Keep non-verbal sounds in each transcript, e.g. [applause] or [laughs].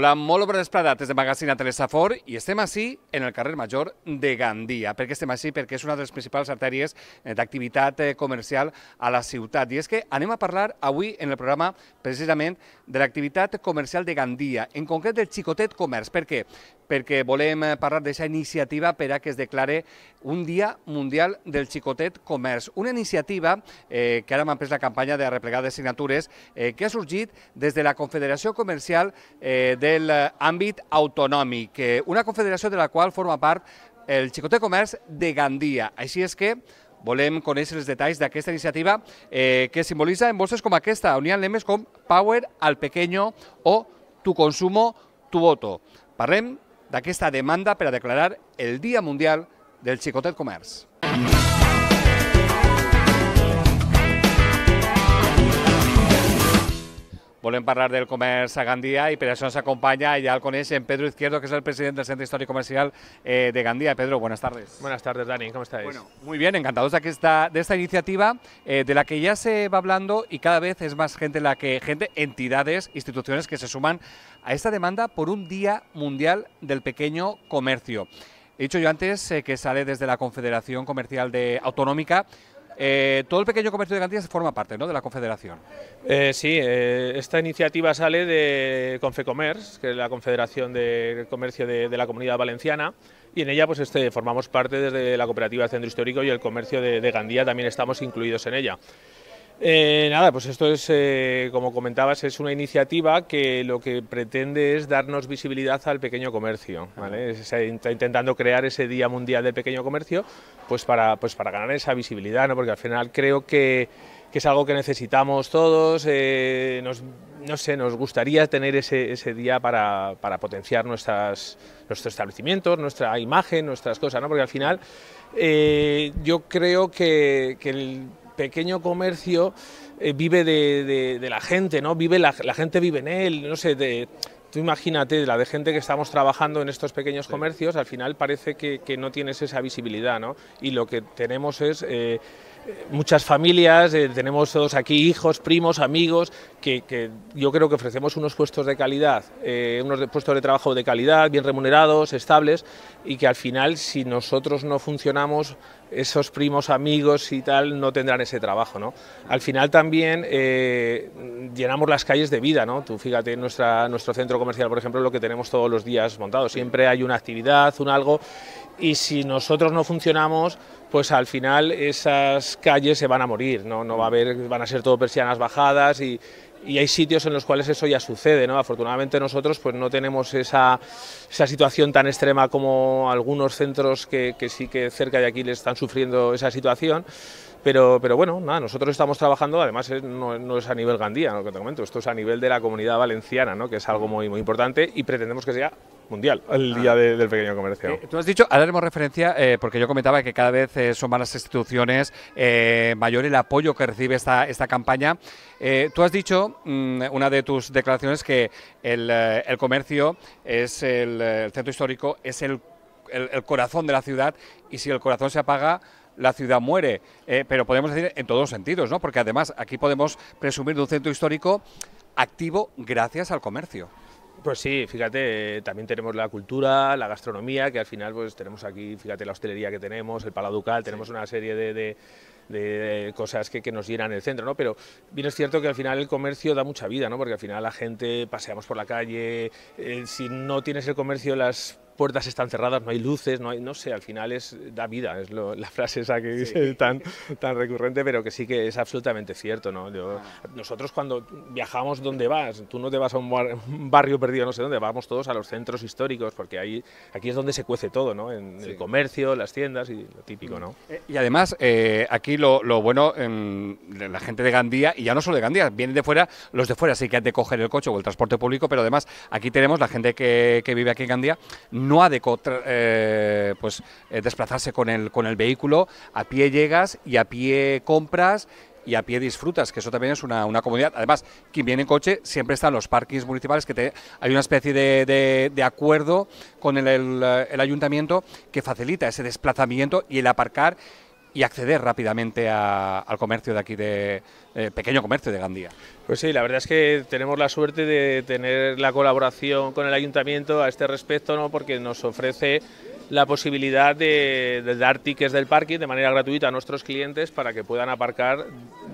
Hola, molt bona vesprada, des de Magazina Telesafor i estem així en el carrer Major de Gandia. Per què estem així? Perquè és una de les principals artèries eh, d'activitat eh, comercial a la ciutat. I és que anem a parlar avui en el programa precisament de l'activitat comercial de Gandia, en concret del xicotet comerç. Per què? perquè volem eh, parlar d'aquesta iniciativa per a que es declare un Dia Mundial del Xicotet Comerç. Una iniciativa eh, que ara m'ha pres la campanya de replegar de signatures eh, que ha sorgit des de la Confederació Comercial eh, de l'àmbit eh, autonòmic, eh, una confederació de la qual forma part el Xicotet Comerç de Gandia. Així és que volem conèixer els detalls d'aquesta iniciativa eh, que simbolitza en bolses com aquesta, on hi ha lemes com Power al Pequeño o Tu Consumo, Tu Voto. Parlem d'aquesta demanda per a declarar el Dia Mundial del Xicotet Comerç. Mm. a hablar del comercio a Gandía... ...y Pedro eso acompaña ya i con en Pedro Izquierdo, que es el presidente del Centro Histórico Comercial eh, de Gandía. Pedro, buenas tardes. Buenas tardes, Dani, ¿cómo estáis? Bueno, muy bien, encantados de, que esta, de esta iniciativa eh, de la que ya se va hablando y cada vez es más gente la que, gente, entidades, instituciones que se suman a esta demanda por un Día Mundial del Pequeño Comercio. He dicho yo antes eh, que sale desde la Confederación Comercial de Autonómica, eh, todo el pequeño comercio de gandía forma parte ¿no? de la Confederación. Eh, sí, eh, esta iniciativa sale de Confecomers, que es la Confederación de Comercio de, la Comunidad Valenciana, y en ella pues este, formamos parte desde la Cooperativa Centro Histórico y el Comercio de Gandía también estamos incluidos en ella. Eh, nada, pues esto es, eh, como comentabas, es una iniciativa que lo que pretende es darnos visibilidad al pequeño comercio. Ah. ¿vale? está intentando crear ese Día Mundial del Pequeño Comercio pues para, pues para ganar esa visibilidad, ¿no? porque al final creo que, es algo que necesitamos todos. Eh, nos, no sé, nos gustaría tener ese, día para, potenciar nuestras, nuestros establecimientos, nuestra imagen, nuestras cosas, ¿no? porque al final yo creo que, que el pequeño comercio eh, vive de, la gente, ¿no? Vive la, gente vive en él, no sé, de, tú imagínate la de gente que estamos trabajando en estos pequeños comercios, al final parece que, no tienes esa visibilidad, ¿no? Y lo que tenemos es... Eh, eh, muchas familias, tenemos todos aquí hijos, primos, amigos, que, yo creo que ofrecemos unos puestos de calidad, unos puestos de trabajo de calidad, bien remunerados, estables, y que al final si nosotros no funcionamos esos primos amigos y tal no tendrán ese trabajo. ¿no? Al final también eh, llenamos las calles de vida. ¿no? Tú fíjate, en nuestro centro comercial, por ejemplo, lo que tenemos todos los días montado. Siempre hay una actividad, un algo, y si nosotros no funcionamos, pues al final esas calles se van a morir. No, no va a haber, van a ser todo persianas bajadas y, y hay sitios en los cuales eso ya sucede, ¿no? Afortunadamente nosotros pues no tenemos esa, situación tan extrema como algunos centros que, sí que cerca de aquí le están sufriendo esa situación. Pero, pero bueno, nada, nosotros estamos trabajando, además eh, no, es a nivel Gandía, esto es a nivel de la comunidad valenciana, ¿no? que es algo muy, muy importante y pretendemos que sea mundial, el ah. día del pequeño comercio. Eh, tú has dicho, ahora haremos referencia, eh, porque yo comentaba que cada vez eh, son más las instituciones, mayor el apoyo que recibe esta, esta campaña. tú has dicho, mm, una de tus declaraciones, que el, comercio es el, centro histórico, es el, el corazón de la ciudad y si el corazón se apaga, la ciudad muere. pero podemos decir en todos los sentidos, ¿no? Porque además aquí podemos presumir de un centro histórico activo gracias al comercio. Pues sí, fíjate, también tenemos la cultura, la gastronomía, que al final pues tenemos aquí, fíjate la hostelería que tenemos, el Paladucal, tenemos una serie de, de cosas que, que, nos llenan el centro, ¿no? Pero bien es cierto que al final el comercio da mucha vida, ¿no? Porque al final la gente paseamos por la calle, eh, si no tienes el comercio las puertas están cerradas, no hay luces, no hay, no sé, al final es da vida, es la frase esa que dice, tan, tan recurrente, pero que sí que es absolutamente cierto, ¿no? Yo, ah. Nosotros cuando viajamos, ¿dónde vas? Tú no te vas a un, barrio perdido, no sé dónde, vamos todos a los centros históricos, porque ahí, aquí es donde se cuece todo, ¿no? En el comercio, las tiendas y lo típico, ¿no? Eh, y además, eh, aquí lo, lo bueno, em, la gente de Gandía, y ya no solo de Gandía, vienen de fuera, los de fuera sí que han de coger el coche o el transporte público, pero además aquí tenemos la gente que, que vive aquí en Gandía, no no ha de eh, pues, eh, desplazarse con el, con el vehículo, a pie llegas y a pie compras y a pie disfrutas, que eso también es una, una comodidad. Además, quien viene en coche siempre en los parkings municipales, que hay una especie de, acuerdo con el ayuntamiento que facilita ese desplazamiento y el aparcar y acceder rápidamente al comercio de aquí, de eh, pequeño comercio de Gandía. Pues sí, la verdad es que tenemos la suerte de tener la colaboración con el ayuntamiento a este respecto, ¿no? porque nos ofrece la posibilidad de, de, dar tickets del parking de manera gratuita a nuestros clientes para que puedan aparcar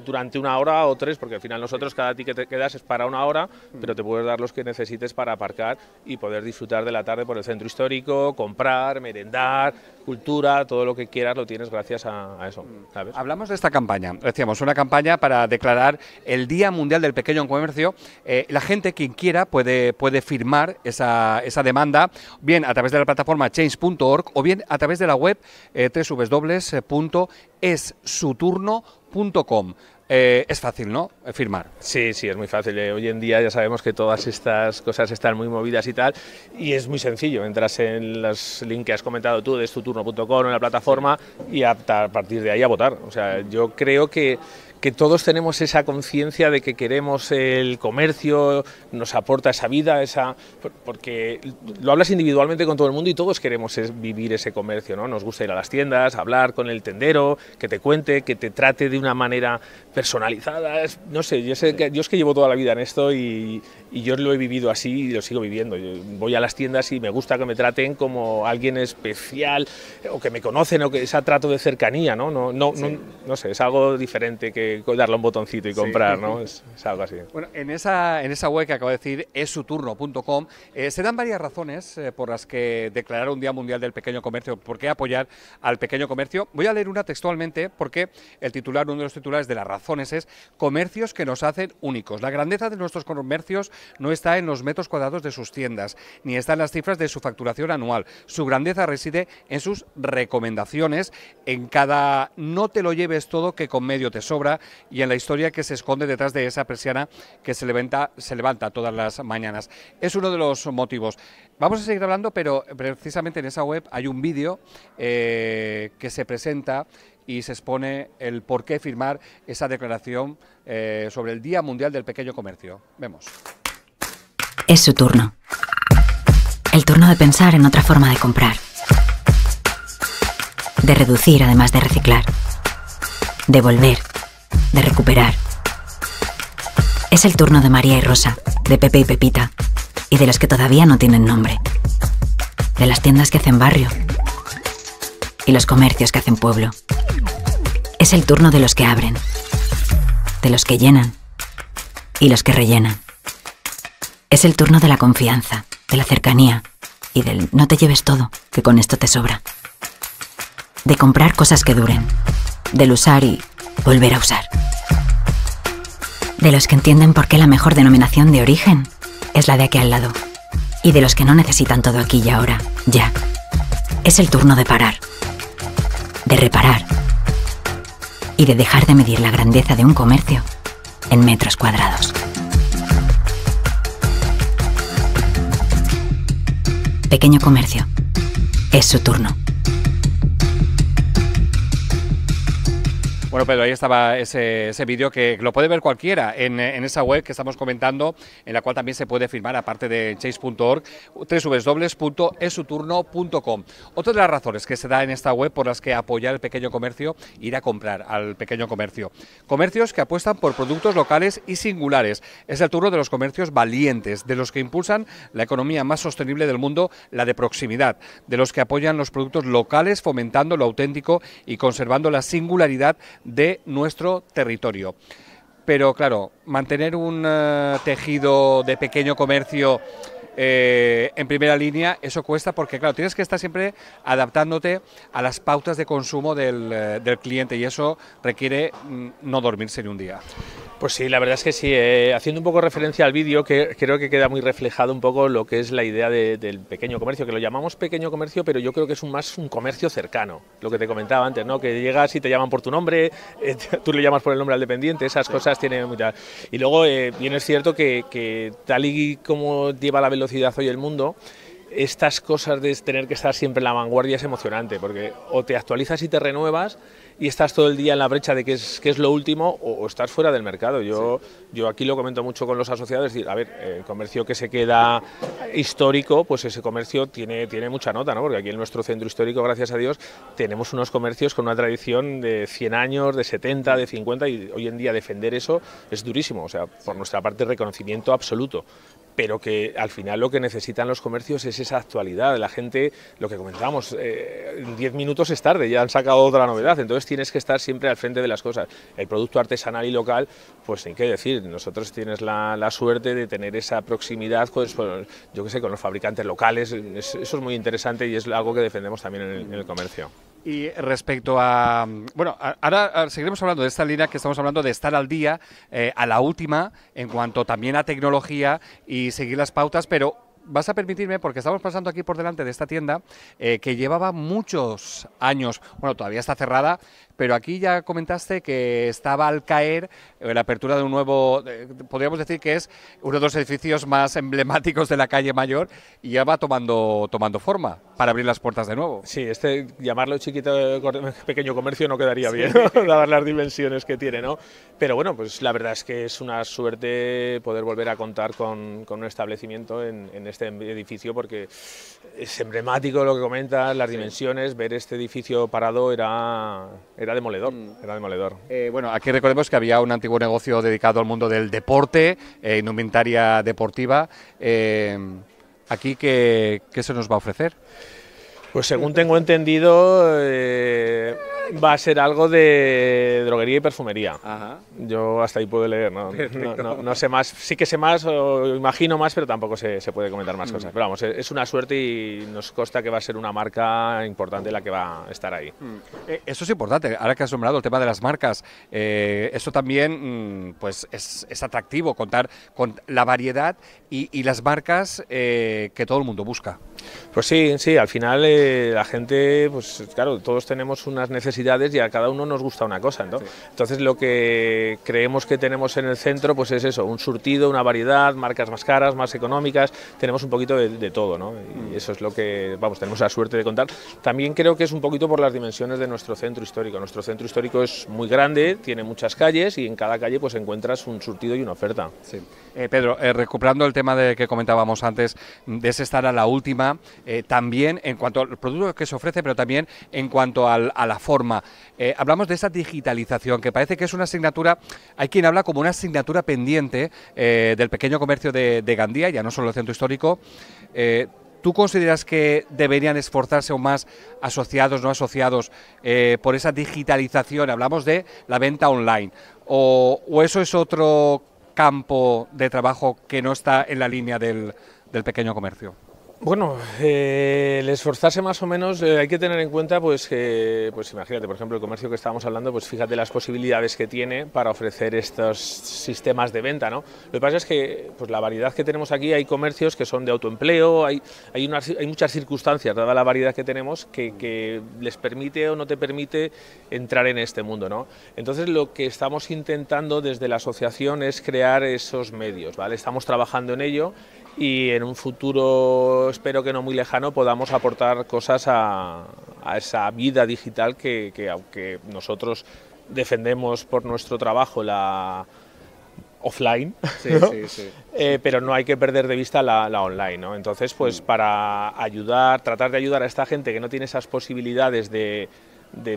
durante una hora o tres, porque al final nosotros cada ticket que das es para una hora, mm. pero te puedes dar los que necesites para aparcar y poder disfrutar de la tarde por el centro histórico, comprar, merendar, cultura, todo lo que quieras lo tienes gracias a, eso. Mm. Hablamos de esta campaña, decíamos, una campaña para declarar el Día Mundial del Pequeño Comercio. Eh, la gente, quien quiera, puede, puede firmar esa, esa demanda, bien a través de la plataforma change.org o bien a través de la web eh, www.esuturno.com. Eh, es fácil, ¿no? Firmar. Sí, sí, es muy fácil. Eh, hoy en día ya sabemos que todas estas cosas están muy movidas y tal, y es muy sencillo. Entras en los links que has comentado tú, de estuturno.com, en la plataforma, y a, partir de ahí a votar. O sea, yo creo que, que todos tenemos esa conciencia de que queremos el comercio, nos aporta esa vida, esa porque lo hablas individualmente con todo el mundo y todos queremos vivir ese comercio, ¿no? Nos gusta ir a las tiendas, hablar con el tendero, que te cuente, que te trate de una manera personalizada, no sé, yo, sé que, yo es que llevo toda la vida en esto y, yo lo he vivido así y lo sigo viviendo. voy a las tiendas y me gusta que me traten como alguien especial o que me conocen o que sea trato de cercanía, ¿no? No, no, no, no sé, es algo diferente que darle un botoncito y comprar, ¿no? Es, algo así. Bueno, en esa, en esa web que acabo de decir, esuturno.com, eh, se dan varias razones eh, por las que declarar un Día Mundial del Pequeño Comercio, por qué apoyar al pequeño comercio. Voy a leer una textualmente porque el titular, uno de los titulares de las razones es comercios que nos hacen únicos. La grandeza de nuestros comercios no está en los metros cuadrados de sus tiendas, ni está en las cifras de su facturación anual. Su grandeza reside en sus recomendaciones, en cada no te lo lleves todo que con medio te sobra, y en la historia que se esconde detrás de esa persiana que se levanta, se levanta todas las mañanas. Es uno de los motivos. Vamos a seguir hablando, pero precisamente en esa web hay un vídeo eh, que se presenta y se expone el por qué firmar esa declaración eh, sobre el Día Mundial del Pequeño Comercio. Vemos. Es su turno. El turno de pensar en otra forma de comprar. De reducir además de reciclar. De volver de recuperar. Es el turno de María y Rosa, de Pepe y Pepita, y de los que todavía no tienen nombre. De las tiendas que hacen barrio y los comercios que hacen pueblo. Es el turno de los que abren, de los que llenan y los que rellenan. Es el turno de la confianza, de la cercanía y del no te lleves todo, que con esto te sobra. De comprar cosas que duren, del usar y volver a usar. De los que entienden por qué la mejor denominación de origen es la de aquí al lado. Y de los que no necesitan todo aquí y ahora, ya. Es el turno de parar. De reparar. Y de dejar de medir la grandeza de un comercio en metros cuadrados. Pequeño comercio. Es su turno. Bueno, Pedro, ahí estaba ese, vídeo que lo puede ver cualquiera en, esa web que estamos comentando, en la cual también se puede firmar, aparte de chase.org, www.esuturno.com. Otra de las razones que se da en esta web por las que apoyar el pequeño comercio, ir a comprar al pequeño comercio. Comercios que apuestan por productos locales y singulares. Es el turno de los comercios valientes, de los que impulsan la economía más sostenible del mundo, la de proximidad, de los que apoyan los productos locales fomentando lo auténtico y conservando la singularidad de nuestro territorio. Pero claro, mantener un eh, tejido de pequeño comercio eh, en primera línea, eso cuesta porque, claro, tienes que estar siempre adaptándote a las pautas de consumo del, eh, cliente y eso requiere mm, no dormirse ni un día. Pues sí, la verdad es que sí. Eh, haciendo un poco referencia al vídeo, que creo que queda muy reflejado un poco lo que es la idea del pequeño comercio, que lo llamamos pequeño comercio, pero yo creo que es un, más un comercio cercano, lo que te comentaba antes, ¿no? Que llegas y te llaman por tu nombre, eh, [laughs] tú le llamas por el nombre al dependiente, esas cosas tienen muchas... Y luego, eh, bien es cierto que tal y como lleva la velocidad hoy el mundo, estas cosas de tener que estar siempre en la vanguardia es emocionante, porque o te actualizas y te renuevas y estás todo el día en la brecha de qué es, es lo último o, estás fuera del mercado. Yo, aquí lo comento mucho con los asociados, es decir, a ver, el comercio que se queda histórico, pues ese comercio tiene, tiene mucha nota, ¿no? porque aquí en nuestro centro histórico, gracias a Dios, tenemos unos comercios con una tradición de 100 años, de 70, de 50 y hoy en día defender eso es durísimo, o sea, por nuestra parte reconocimiento absoluto pero que al final lo que necesitan los comercios es esa actualidad. La gente, lo que comentábamos, 10 eh, minutos es tarde, ya han sacado otra novedad, entonces tienes que estar siempre al frente de las cosas. El producto artesanal y local, pues sin qué decir, nosotros tienes la, suerte de tener esa proximidad, yo sé, con los fabricantes locales, eso es muy interesante y es algo que defendemos también en el comercio. Y respecto a. Bueno, ahora seguiremos hablando de esta línea que estamos hablando de estar al día, eh, a la última, en cuanto también a tecnología y seguir las pautas, pero vas a permitirme, porque estamos pasando aquí por delante de esta tienda eh, que llevaba muchos años, bueno, todavía está cerrada, pero aquí ya comentaste que estaba al caer eh, la apertura de un nuevo, podríamos decir que es uno de los edificios más emblemáticos de la calle Mayor y ya va tomando, tomando forma para abrir las puertas de nuevo. Sí, este llamarlo chiquito [laughs] pequeño comercio no quedaría bien, [laughs] dadas las dimensiones que tiene, ¿no? Pero bueno, pues la verdad es que es una suerte poder volver a contar con, con un establecimiento en, este edificio porque es emblemático lo que comentas, las dimensiones, ver este edificio parado era era demoledor, mm. era eh, bueno, aquí recordemos que había un antiguo negocio dedicado al mundo del deporte, eh, indumentaria deportiva. Eh, ¿Aquí qué, se nos va a ofrecer? Pues según tengo entendido, eh, va a ser algo de droguería y perfumería. Yo hasta ahí puedo leer, ¿no? sé más, sí que sé más, o imagino más, pero tampoco se, puede comentar más mm. cosas. Pero vamos, e, es una suerte y nos consta que va a ser una marca importante la que va a estar ahí. Mm. Eh, eso es importante, ahora que has nombrado el tema de las marcas, eh, eso también mm, pues es, atractivo, contar con la variedad y, las marcas eh, que todo el mundo busca. Pues sí, sí, al final la gente, pues claro, todos tenemos unas necesidades y a cada uno nos gusta una cosa. ¿no? Entonces lo que creemos que tenemos en el centro pues es eso, un surtido, una variedad, marcas más caras, más económicas, tenemos un poquito de, todo ¿no? y mm. eso es lo que vamos, tenemos la suerte de contar. También creo que es un poquito por las dimensiones de nuestro centro histórico. Nuestro centro histórico es muy grande, tiene muchas calles y en cada calle pues encuentras un surtido y una oferta. Eh, Pedro, eh, recuperando el tema de que comentábamos antes, de estar a la última, eh, también en cuanto al producto que se ofrece, pero también en cuanto a la forma eh, hablamos de esa digitalización, que parece que es una asignatura, hay quien habla como una asignatura pendiente eh, del pequeño comercio de, Gandía, ya no solo el centro histórico. Eh, ¿Tú consideras que deberían esforzarse aún más asociados, no asociados, por esa digitalización? Hablamos de la venta online. O, eso es otro campo de trabajo que no está en la línea del pequeño comercio? Bueno, eh, el esforzarse más o menos eh, hay que tener en cuenta, pues, que, pues imagínate, por ejemplo, el comercio que estábamos hablando, pues fíjate las posibilidades que tiene para ofrecer estos sistemas de venta, Lo que pasa es que pues, la variedad que tenemos aquí, hay comercios que son de autoempleo, hay, hay, muchas circunstancias, dada la variedad que tenemos, que, les permite o no te permite entrar en este mundo, Entonces, lo que estamos intentando desde la asociación es crear esos medios, ¿vale? Estamos trabajando en ello y en un futuro, espero que no muy lejano, podamos aportar cosas a, esa vida digital que, aunque nosotros defendemos por nuestro trabajo la offline, eh, pero no hay que perder de vista la, online. Entonces, pues mm. para ayudar, tratar de ayudar a esta gente que no tiene esas posibilidades de,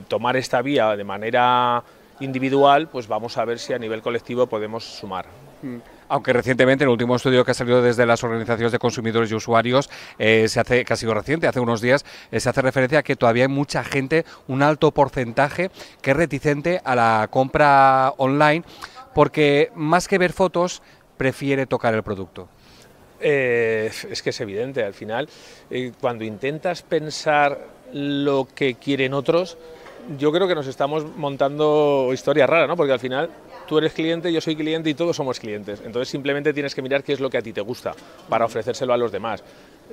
tomar esta vía de manera individual, pues vamos a ver si a nivel colectivo podemos sumar. Mm. Aunque recientemente, el último estudio que ha salido desde las organizaciones de consumidores y usuarios, eh, se hace, casi reciente, hace unos días, eh, se hace referencia a que todavía hay mucha gente, un alto porcentaje, que es reticente a la compra online, porque más que ver fotos, prefiere tocar el producto. Eh, es que es evidente, al final, cuando intentas pensar lo que quieren otros, yo creo que nos estamos montando historias raras, ¿no? Porque al final tú eres cliente, yo soy cliente y todos somos clientes. Entonces simplemente tienes que mirar qué es lo que a ti te gusta para ofrecérselo a los demás.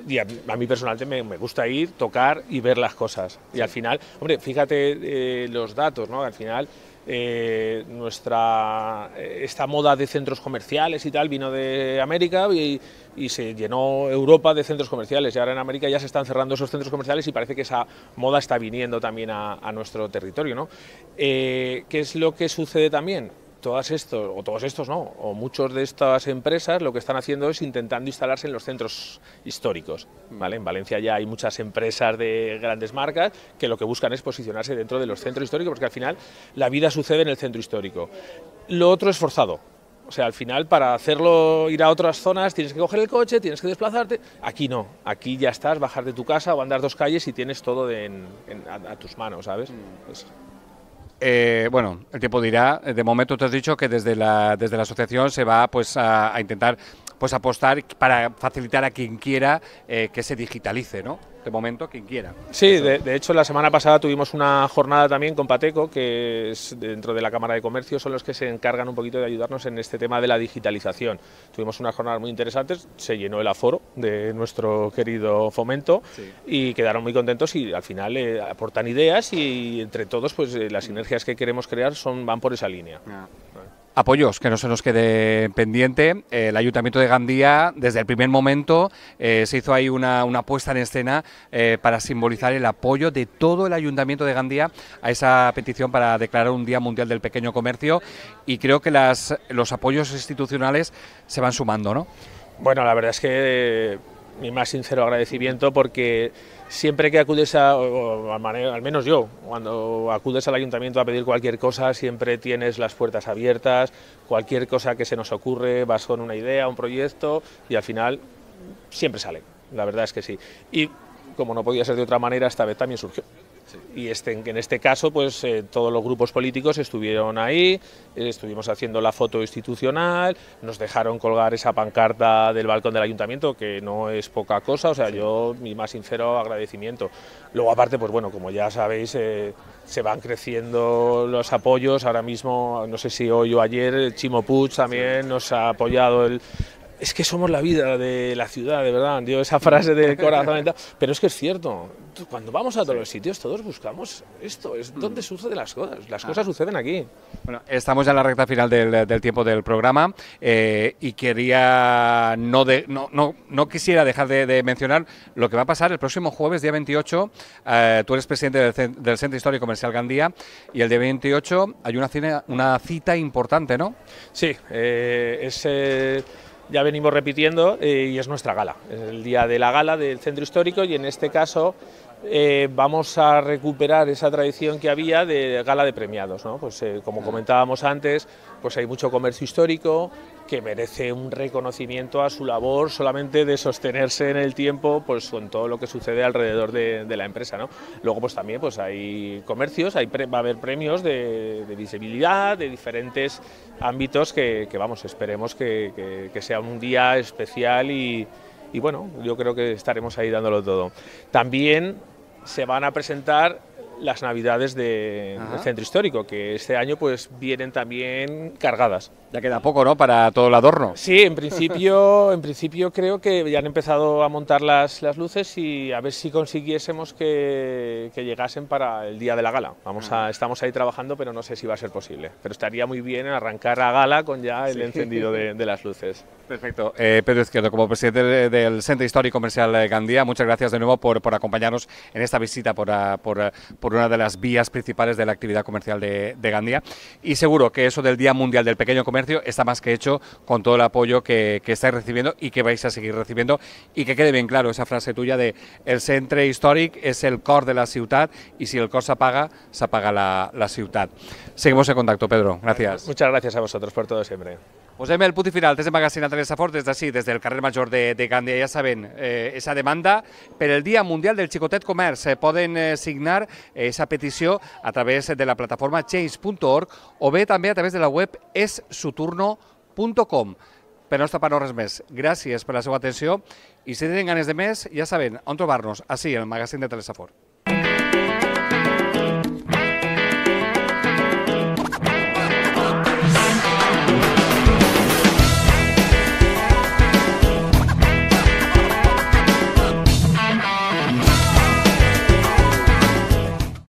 Y a, mí personalmente me, gusta ir, tocar y ver las cosas. Y al final, hombre, fíjate eh, los datos, ¿no? Al final eh, nuestra eh, esta moda de centros comerciales y tal vino de América y, se llenó Europa de centros comerciales y ahora en América ya se están cerrando esos centros comerciales y parece que esa moda está viniendo también a, nuestro territorio, ¿no? ¿Qué es lo que sucede también? todas estos, o todos estos no, o muchos de estas empresas lo que están haciendo es intentando instalarse en los centros históricos. ¿vale? En Valencia ya hay muchas empresas de grandes marcas que lo que buscan es posicionarse dentro de los centros históricos, porque al final la vida sucede en el centro histórico. Lo otro es forzado. O sea, al final para hacerlo ir a otras zonas tienes que coger el coche, tienes que desplazarte. Aquí no, aquí ya estás, bajar de tu casa o andar dos calles y tienes todo en, a, tus manos, ¿sabes? Mm. Pues, eh, bueno, el tiempo dirá. De momento te has dicho que desde la, desde la asociación se va pues, a, intentar pues, apostar para facilitar a quien quiera eh, que se digitalice, ¿no? Este momento quien quiera. Sí, de, hecho la semana pasada tuvimos una jornada también con Pateco, que es dentro de la Cámara de Comercio, son los que se encargan un poquito de ayudarnos en este tema de la digitalización. Tuvimos una jornada muy interesante, se llenó el aforo de nuestro querido fomento y quedaron muy contentos y al final eh, aportan ideas y entre todos pues eh, las sinergias que queremos crear son, van por esa línea. Apoyos, que no se nos quede pendiente. Eh, el Ayuntamiento de Gandía, desde el primer momento, eh, se hizo ahí una, una puesta en escena eh, para simbolizar el apoyo de todo el Ayuntamiento de Gandía a esa petición para declarar un Día Mundial del Pequeño Comercio y creo que las, los apoyos institucionales se van sumando, ¿no? Bueno, la verdad es que mi más sincero agradecimiento porque siempre que acudes a, al menos yo, cuando acudes al ayuntamiento a pedir cualquier cosa, siempre tienes las puertas abiertas, cualquier cosa que se nos ocurre, vas con una idea, un proyecto y al final siempre sale, la verdad es que sí. Y como no podía ser de otra manera, esta vez también surgió. Y este, en este caso, pues eh, todos los grupos políticos estuvieron ahí, estuvimos haciendo la foto institucional, nos dejaron colgar esa pancarta del balcón del ayuntamiento, que no es poca cosa, o sea, yo mi más sincero agradecimiento. Luego, aparte, pues bueno, como ya sabéis, eh, se van creciendo los apoyos, ahora mismo, no sé si hoy o ayer, Chimo Puig también nos ha apoyado el, es que somos la vida de la ciudad, de verdad, digo, esa frase del [laughs] corazón, pero es que es cierto, cuando vamos a todos los sitios todos buscamos esto, es mm. donde suceden las cosas, las ah. cosas suceden aquí. Bueno, estamos ya en la recta final del, tiempo del programa eh, y quería, no, no, no, quisiera dejar de, mencionar lo que va a pasar el próximo jueves, día 28, eh, tú eres presidente del, Centro Histórico Comercial Gandía y el día 28 hay una, una cita importante, ¿no? Sí, eh, es ya venimos repitiendo eh, y es nuestra gala. Es el día de la gala del centro histórico y en este caso eh, vamos a recuperar esa tradición que había de gala de premiados. Pues, eh, como comentábamos antes, pues hay mucho comercio histórico, que merece un reconocimiento a su labor solamente de sostenerse en el tiempo pues con todo lo que sucede alrededor de, la empresa. ¿no? Luego pues también pues hay comercios, hay va a haber premios de, visibilidad, de diferentes ámbitos que, vamos, esperemos que, sea un día especial y, bueno, yo creo que estaremos ahí dándolo todo. También se van a presentar las navidades del centro histórico, que este año pues vienen también cargadas. Ya queda poco, ¿no? Para todo el adorno. Sí, en principio, [laughs] en principio creo que ya han empezado a montar las, las luces y a ver si consiguiésemos que, que, llegasen para el día de la gala. Vamos a, ah. estamos ahí trabajando, pero no sé si va a ser posible. Pero estaría muy bien arrancar la gala con ya el encendido de, de, las luces. Perfecto. Eh, Pedro Izquierdo, como presidente del Centro Histórico Comercial Gandía, muchas gracias de nuevo por, por acompañarnos en esta visita por, ah, por, ah, por, una de las vías principales de la actividad comercial de, de Gandía. Y seguro que eso del Día Mundial del Pequeño Comercio está más que hecho con todo el apoyo que, estáis recibiendo y que vais a seguir recibiendo. Y que quede bien claro esa frase tuya de el centre histórico es el core de la ciudad y si el core cor apaga, se apaga la ciudad. Seguimos en contacto, Pedro. Gracias. Muchas gracias a vosotros por todo siempre. Posem el punt i final. Des de a Teresa Fort, des d'ací, des del carrer Major de, de Gandia. Ja saben, eh, esa demanda per el Dia Mundial del Xicotet Comerç. Eh, poden eh, signar eh, esa petició a través de la plataforma change.org o bé també a través de la web essuturno.com. Per nostra part no res més. Gràcies per la seva atenció i si tenen ganes de més, ja saben on trobar-nos, en al magazín de Teresa Fort.